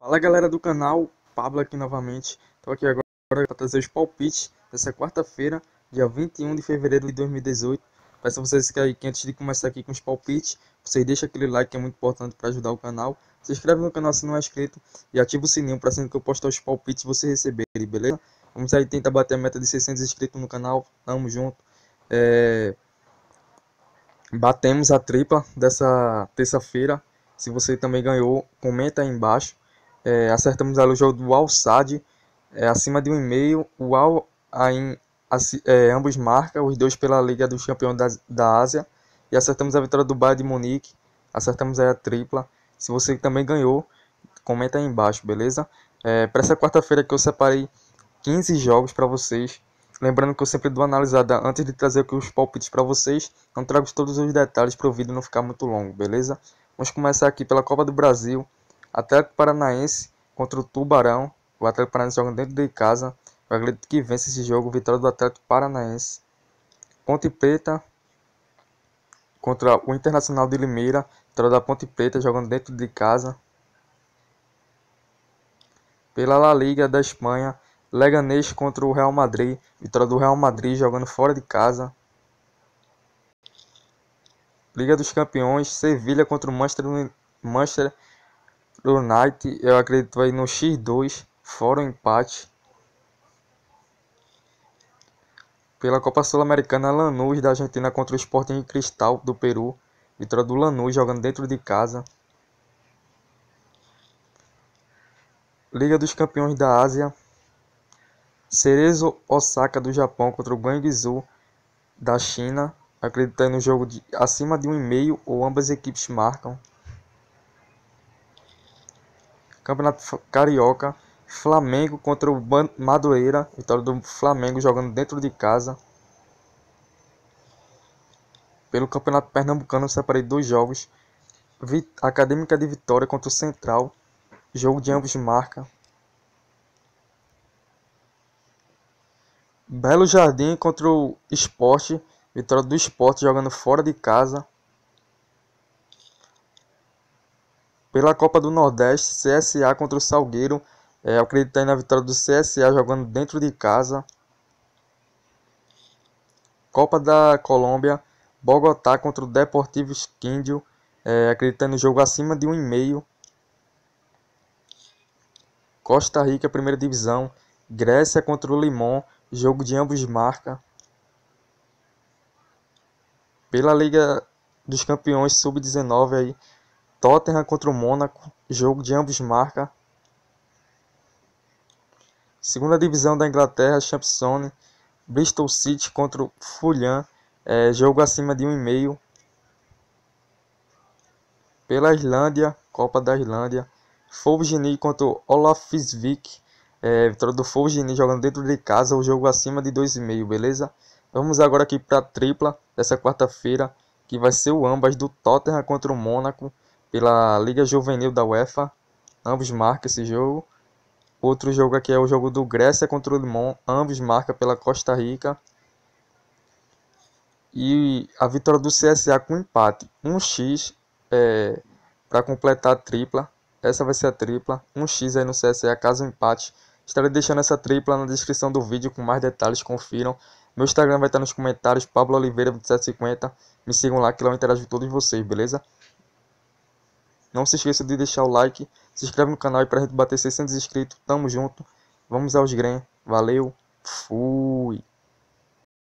Fala galera do canal, Pablo aqui novamente. Estou aqui agora para trazer os palpites dessa quarta-feira, dia 21 de fevereiro de 2018. Peço a vocês que, que antes de começar aqui com os palpites, vocês deixem aquele like que é muito importante para ajudar o canal. Se inscreve no canal se não é inscrito e ativa o sininho para sempre que eu postar os palpites você receber, beleza? Vamos aí tentar bater a meta de 600 inscritos no canal, tamo junto. É... Batemos a tripa dessa terça-feira. Se você também ganhou, comenta aí embaixo. É, acertamos ali o jogo do Al-Sad, é, acima de um e-mail. O Al-Ain é, ambos marcam os dois pela Liga dos Campeões da, da Ásia. E acertamos a vitória do Bayern de Munique. Acertamos aí a tripla. Se você também ganhou, comenta aí embaixo, beleza? É, para essa quarta-feira que eu separei 15 jogos para vocês. Lembrando que eu sempre dou analisada antes de trazer aqui os palpites para vocês. Não trago todos os detalhes para o vídeo não ficar muito longo, beleza? Vamos começar aqui pela Copa do Brasil. Atlético Paranaense contra o Tubarão. O Atlético Paranaense joga dentro de casa. Eu acredito que vence esse jogo. Vitória do Atlético Paranaense. Ponte Preta contra o Internacional de Limeira. Vitória da Ponte Preta jogando dentro de casa. Pela La Liga da Espanha. Leganês contra o Real Madrid. Vitória do Real Madrid jogando fora de casa. Liga dos Campeões. Sevilha contra o Manchester, Manchester o Knight, eu acredito aí no X2, fora o empate. Pela Copa Sul-Americana, Lanús da Argentina contra o Sporting Cristal do Peru. Vitória do Lanús jogando dentro de casa. Liga dos Campeões da Ásia. Cerezo Osaka do Japão contra o Guangzhou da China. Acreditando no jogo de acima de 1,5 ou ambas equipes marcam. Campeonato Carioca, Flamengo contra o Madureira, vitória do Flamengo jogando dentro de casa. Pelo Campeonato Pernambucano, eu separei dois jogos. Acadêmica de Vitória contra o Central, jogo de ambos marca. Belo Jardim contra o Esporte, vitória do Esporte jogando fora de casa. Pela Copa do Nordeste, CSA contra o Salgueiro. É, eu na vitória do CSA jogando dentro de casa. Copa da Colômbia, Bogotá contra o Deportivo Esquindio. É, acreditei no jogo acima de 1,5. Costa Rica, primeira divisão. Grécia contra o Limon, jogo de ambos marca. Pela Liga dos Campeões Sub-19 aí, Tottenham contra o Mônaco, jogo de ambos marca. Segunda divisão da Inglaterra, Champions Bristol City contra o Fulham, é, jogo acima de 1,5. Pela Islândia, Copa da Islândia, Fulgini contra o Olafsvik, é, vitória do Fulgini jogando dentro de casa, o jogo acima de 2,5, beleza? Vamos agora aqui para a tripla dessa quarta-feira, que vai ser o ambas do Tottenham contra o Mônaco pela Liga Juvenil da UEFA. Ambos marcam esse jogo. Outro jogo aqui é o jogo do Grécia contra o Limon. Ambos marcam pela Costa Rica. E a vitória do CSA com empate. 1x é, para completar a tripla. Essa vai ser a tripla. 1x aí no CSA caso empate. Estarei deixando essa tripla na descrição do vídeo com mais detalhes. Confiram. Meu Instagram vai estar nos comentários. Pablo Oliveira 2750. Me sigam lá que lá eu interajo com todos vocês, beleza? Não se esqueça de deixar o like, se inscreve no canal e para a gente bater 600 inscritos, tamo junto. Vamos aos grem. Valeu, fui!